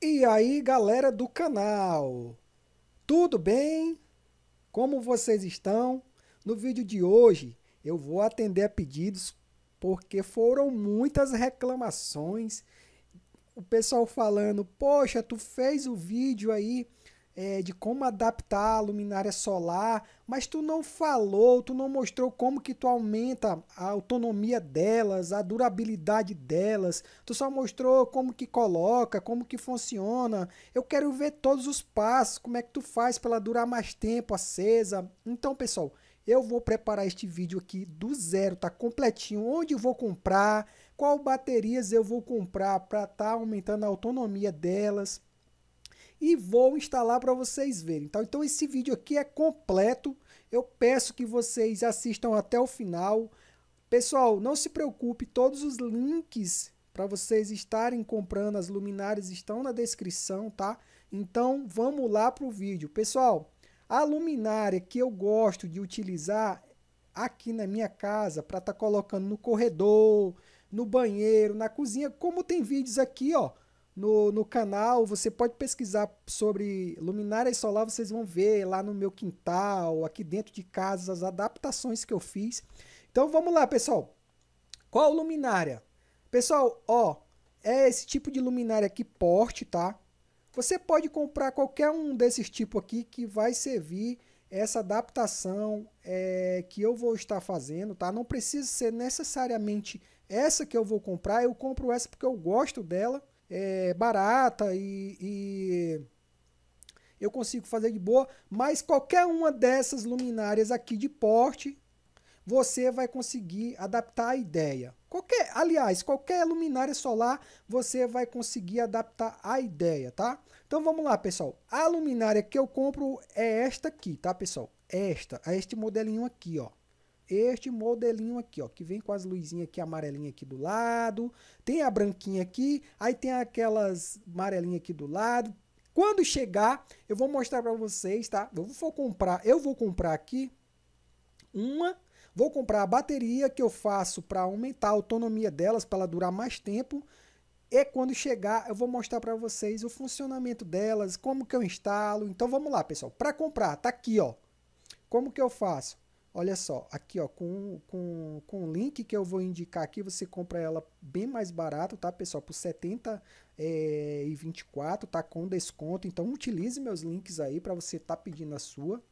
E aí, galera do canal, tudo bem? Como vocês estão? No vídeo de hoje eu vou atender a pedidos porque foram muitas reclamações. O pessoal falando: Poxa, tu fez o vídeo aí é, de como adaptar a luminária solar, mas tu não falou, tu não mostrou como que tu aumenta a autonomia delas, a durabilidade delas, tu só mostrou como que coloca, como que funciona. Eu quero ver todos os passos, como é que tu faz para ela durar mais tempo acesa. Então, pessoal, eu vou preparar este vídeo aqui do zero, tá completinho, onde vou comprar, qual baterias eu vou comprar para estar tá aumentando a autonomia delas e vou instalar para vocês verem. Então, então esse vídeo aqui é completo. Eu peço que vocês assistam até o final. Pessoal, não se preocupe, todos os links para vocês estarem comprando as luminárias estão na descrição, tá? Então vamos lá para o vídeo. Pessoal, a luminária que eu gosto de utilizar aqui na minha casa para estar tá colocando no corredor, no banheiro, na cozinha, como tem vídeos aqui, ó, no, no canal, você pode pesquisar sobre luminária solar, vocês vão ver lá no meu quintal, aqui dentro de casa, as adaptações que eu fiz. Então vamos lá, pessoal. Qual luminária? Pessoal, ó, é esse tipo de luminária aqui, porte, tá? Você pode comprar qualquer um desses tipos aqui que vai servir essa adaptação é, que eu vou estar fazendo, tá? Não precisa ser necessariamente essa que eu vou comprar, eu compro essa porque eu gosto dela, é, barata e, e eu consigo fazer de boa, mas qualquer uma dessas luminárias aqui de porte, você vai conseguir adaptar a ideia. Qualquer, aliás, qualquer luminária solar, você vai conseguir adaptar a ideia, tá? Então vamos lá, pessoal. A luminária que eu compro é esta aqui, tá, pessoal? É esta, é este modelinho aqui, ó este modelinho aqui, ó, que vem com as luzinhas aqui, amarelinha aqui do lado, tem a branquinha aqui, aí tem aquelas amarelinhas aqui do lado. Quando chegar, eu vou mostrar para vocês, tá? Eu vou comprar, eu vou comprar aqui uma, vou comprar a bateria que eu faço para aumentar a autonomia delas, para ela durar mais tempo. E é quando chegar, eu vou mostrar para vocês o funcionamento delas, como que eu instalo. Então vamos lá, pessoal. Para comprar, tá aqui, ó. Como que eu faço? Olha só, aqui ó, com, com, com o link que eu vou indicar aqui, você compra ela bem mais barato, tá pessoal? Por 70 é, eh, e 24, tá com desconto. Então utilize meus links aí para você tá pedindo a sua.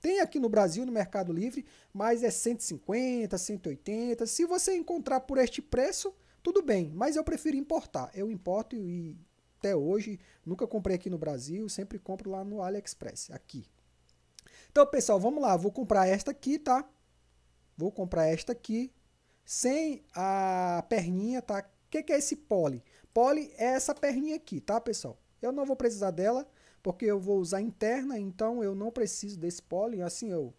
Tem aqui no Brasil, no Mercado Livre, mas é 150, 180. Se você encontrar por este preço, tudo bem, mas eu prefiro importar. Eu importo e até hoje nunca comprei aqui no Brasil, sempre compro lá no AliExpress, aqui, então, pessoal, vamos lá. Vou comprar esta aqui, tá? Vou comprar esta aqui. Sem a perninha, tá? O que, que é esse pole? Pole é essa perninha aqui, tá, pessoal? Eu não vou precisar dela, porque eu vou usar interna, então eu não preciso desse pole. Assim, eu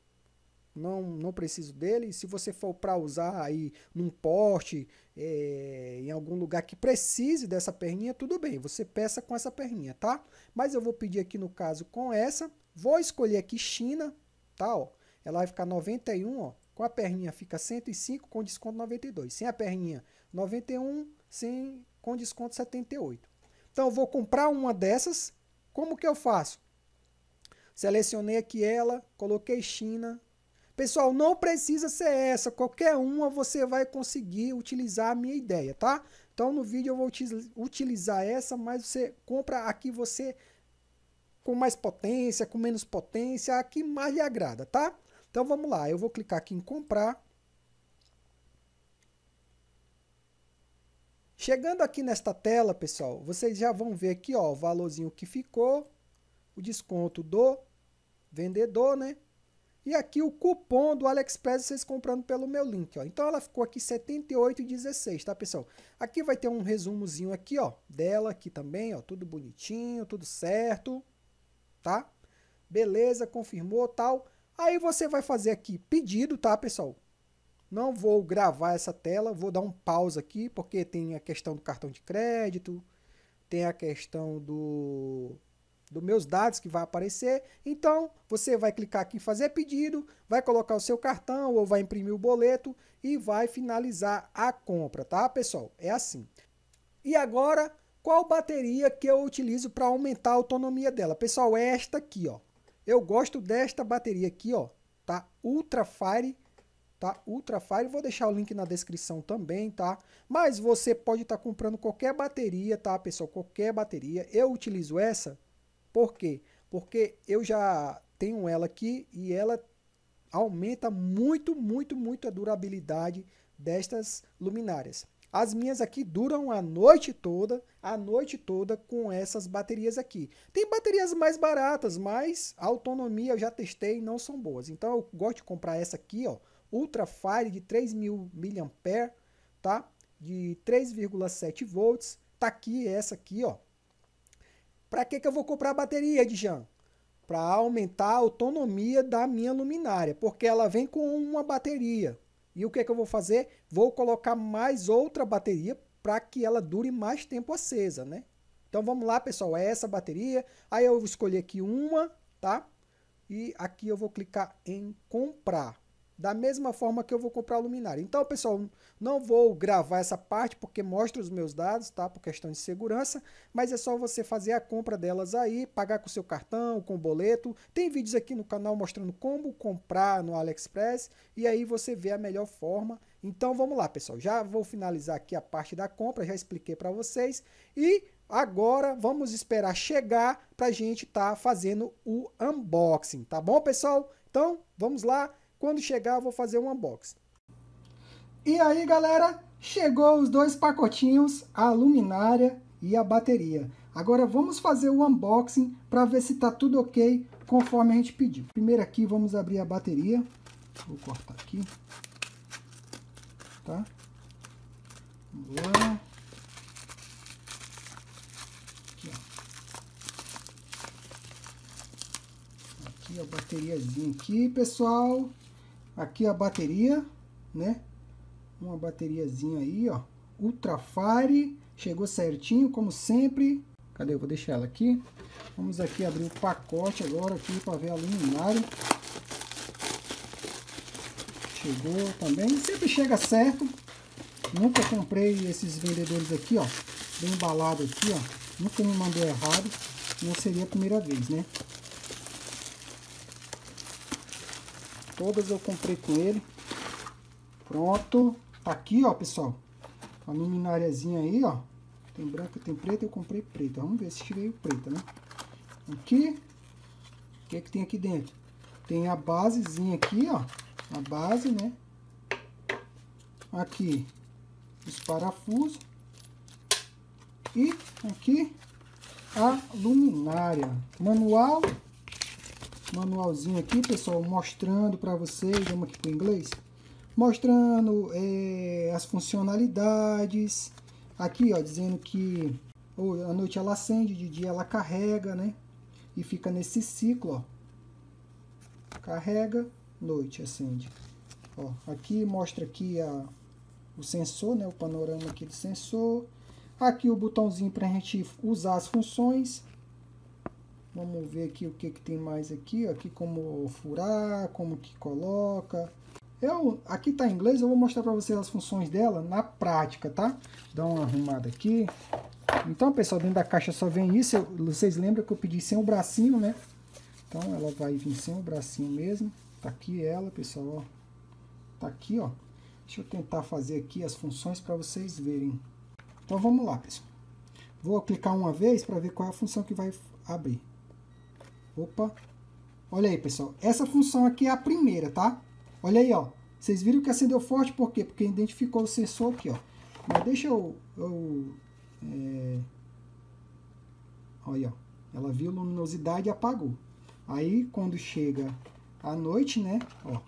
não, não preciso dele. Se você for para usar aí num poste, é, em algum lugar que precise dessa perninha, tudo bem, você peça com essa perninha, tá? Mas eu vou pedir aqui no caso com essa. Vou escolher aqui China, tá? Ó. Ela vai ficar 91, ó. Com a perninha fica 105, com desconto 92. Sem a perninha, 91, sem, com desconto 78. Então, eu vou comprar uma dessas. Como que eu faço? Selecionei aqui ela, coloquei China. Pessoal, não precisa ser essa. Qualquer uma você vai conseguir utilizar a minha ideia, tá? Então, no vídeo eu vou utilizar essa, mas você compra aqui, você com mais potência, com menos potência, a que mais lhe agrada, tá? Então vamos lá, eu vou clicar aqui em comprar. Chegando aqui nesta tela, pessoal, vocês já vão ver aqui ó, o valorzinho que ficou, o desconto do vendedor, né? E aqui o cupom do AliExpress vocês comprando pelo meu link, ó. Então ela ficou aqui 78,16, tá, pessoal? Aqui vai ter um resumozinho aqui, ó, dela aqui também, ó, tudo bonitinho, tudo certo tá? Beleza, confirmou, tal. Aí você vai fazer aqui pedido, tá, pessoal? Não vou gravar essa tela, vou dar um pausa aqui, porque tem a questão do cartão de crédito, tem a questão do dos meus dados que vai aparecer. Então, você vai clicar aqui em fazer pedido, vai colocar o seu cartão ou vai imprimir o boleto e vai finalizar a compra, tá, pessoal? É assim. E agora qual bateria que eu utilizo para aumentar a autonomia dela. Pessoal, é esta aqui, ó. Eu gosto desta bateria aqui, ó, tá? Ultrafire, tá? Ultrafire, vou deixar o link na descrição também, tá? Mas você pode estar tá comprando qualquer bateria, tá, pessoal? Qualquer bateria. Eu utilizo essa, por quê? Porque eu já tenho ela aqui e ela aumenta muito, muito, muito a durabilidade destas luminárias. As minhas aqui duram a noite toda, a noite toda com essas baterias aqui. Tem baterias mais baratas, mas a autonomia eu já testei não são boas. Então eu gosto de comprar essa aqui, ó, Ultra Fire de 3000 mAh, tá? De 3,7 volts. Tá aqui essa aqui, ó. Para que que eu vou comprar a bateria, Dijan? Para aumentar a autonomia da minha luminária, porque ela vem com uma bateria, e o que, é que eu vou fazer? Vou colocar mais outra bateria para que ela dure mais tempo acesa, né? Então vamos lá, pessoal, é essa bateria. Aí eu vou escolher aqui uma, tá? E aqui eu vou clicar em comprar. Da mesma forma que eu vou comprar a luminária. Então, pessoal, não vou gravar essa parte porque mostra os meus dados, tá? Por questão de segurança. Mas é só você fazer a compra delas aí, pagar com seu cartão, com boleto. Tem vídeos aqui no canal mostrando como comprar no AliExpress. E aí você vê a melhor forma. Então, vamos lá, pessoal. Já vou finalizar aqui a parte da compra. Já expliquei para vocês. E Agora vamos esperar chegar para a gente estar tá fazendo o unboxing, tá bom, pessoal? Então vamos lá. Quando chegar, vou fazer um unboxing. E aí, galera, chegou os dois pacotinhos, a luminária e a bateria. Agora vamos fazer o unboxing para ver se está tudo ok conforme a gente pediu. Primeiro aqui vamos abrir a bateria. Vou cortar aqui. Tá? Vamos lá. Aqui, ó. aqui a bateriazinha aqui, pessoal. Aqui a bateria, né? Uma bateriazinha aí, ó. Ultrafire, chegou certinho, como sempre. Cadê? Eu vou deixar ela aqui. Vamos aqui abrir o pacote agora aqui para ver a luminária. Chegou também, sempre chega certo. Nunca comprei esses vendedores aqui, ó. Bem embalado aqui, ó. Nunca me mandou errado. Não seria a primeira vez, né? Todas eu comprei com ele. Pronto. Tá aqui, ó, pessoal. A lumináriazinha aí, ó. Tem branca, tem preta, eu comprei preta. Vamos ver se o preto, né? Aqui. O que é que tem aqui dentro? Tem a basezinha aqui, ó. A base, né? Aqui os parafusos. E aqui a luminária. Manual manualzinho aqui, pessoal, mostrando para vocês, vamos aqui para o inglês, mostrando é, as funcionalidades, aqui, ó, dizendo que ou, à noite ela acende, de dia ela carrega, né, e fica nesse ciclo, ó, carrega, noite, acende, ó, aqui mostra aqui a, o sensor, né, o panorama aqui do sensor, aqui o botãozinho para a gente usar as funções, Vamos ver aqui o que, que tem mais aqui, aqui como furar, como que coloca. Eu, aqui tá em inglês, eu vou mostrar para vocês as funções dela na prática, tá? Dá uma arrumada aqui. Então, pessoal, dentro da caixa só vem isso. Eu, vocês lembram que eu pedi sem o bracinho, né? Então, ela vai vir sem o bracinho mesmo. Tá aqui ela, pessoal, ó. Tá aqui, ó. Deixa eu tentar fazer aqui as funções para vocês verem. Então, vamos lá, pessoal. Vou clicar uma vez para ver qual é a função que vai abrir. Opa. Olha aí, pessoal. Essa função aqui é a primeira, tá? Olha aí, ó. Vocês viram que acendeu forte, por quê? Porque identificou o sensor aqui, ó. Mas deixa eu... eu é... Olha, ó. Ela viu luminosidade e apagou. Aí, quando chega a noite, né? Ó.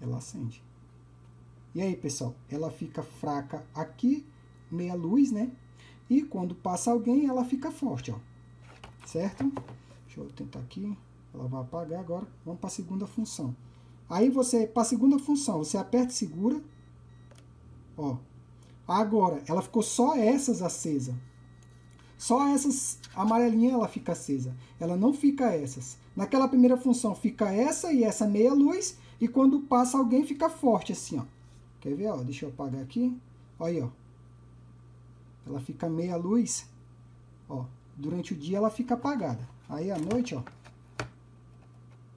Ela acende. E aí, pessoal? Ela fica fraca aqui, meia luz, né? E quando passa alguém, ela fica forte, ó. Certo? Deixa eu tentar aqui. Ela vai apagar agora. Vamos para a segunda função. Aí você, para a segunda função, você aperta e segura. Ó. Agora, ela ficou só essas acesa. Só essas amarelinha ela fica acesa. Ela não fica essas. Naquela primeira função fica essa e essa meia luz. E quando passa alguém fica forte assim, ó. Quer ver, ó? Deixa eu apagar aqui. Olha aí, ó. Ela fica meia luz, ó. Durante o dia ela fica apagada. Aí à noite, ó,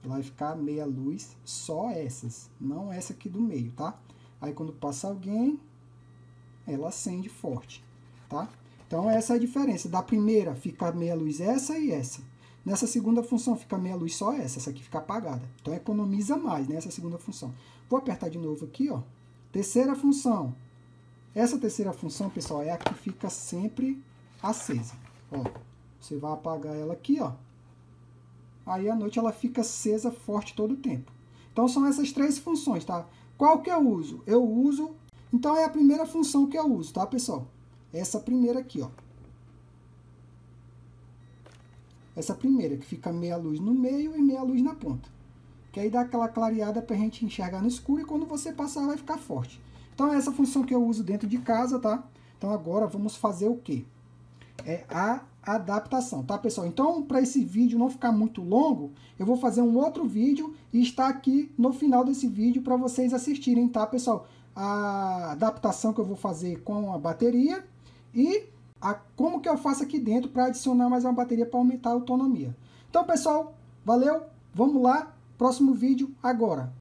vai ficar meia luz, só essas, não essa aqui do meio, tá? Aí quando passa alguém, ela acende forte, tá? Então essa é a diferença, da primeira fica meia luz essa e essa. Nessa segunda função fica meia luz só essa, essa aqui fica apagada. Então economiza mais nessa né, segunda função. Vou apertar de novo aqui, ó. Terceira função. Essa terceira função, pessoal, é a que fica sempre acesa, ó. Você vai apagar ela aqui, ó. Aí à noite ela fica acesa forte todo o tempo. Então são essas três funções, tá? Qual que eu uso? Eu uso... Então é a primeira função que eu uso, tá, pessoal? Essa primeira aqui, ó. Essa primeira, que fica meia luz no meio e meia luz na ponta. Que aí dá aquela clareada para gente enxergar no escuro e quando você passar vai ficar forte. Então é essa função que eu uso dentro de casa, tá? Então agora vamos fazer o quê? É a adaptação, tá, pessoal? Então, para esse vídeo não ficar muito longo, eu vou fazer um outro vídeo e está aqui no final desse vídeo para vocês assistirem, tá, pessoal? A adaptação que eu vou fazer com a bateria e a, como que eu faço aqui dentro para adicionar mais uma bateria para aumentar a autonomia. Então, pessoal, valeu, vamos lá, próximo vídeo agora.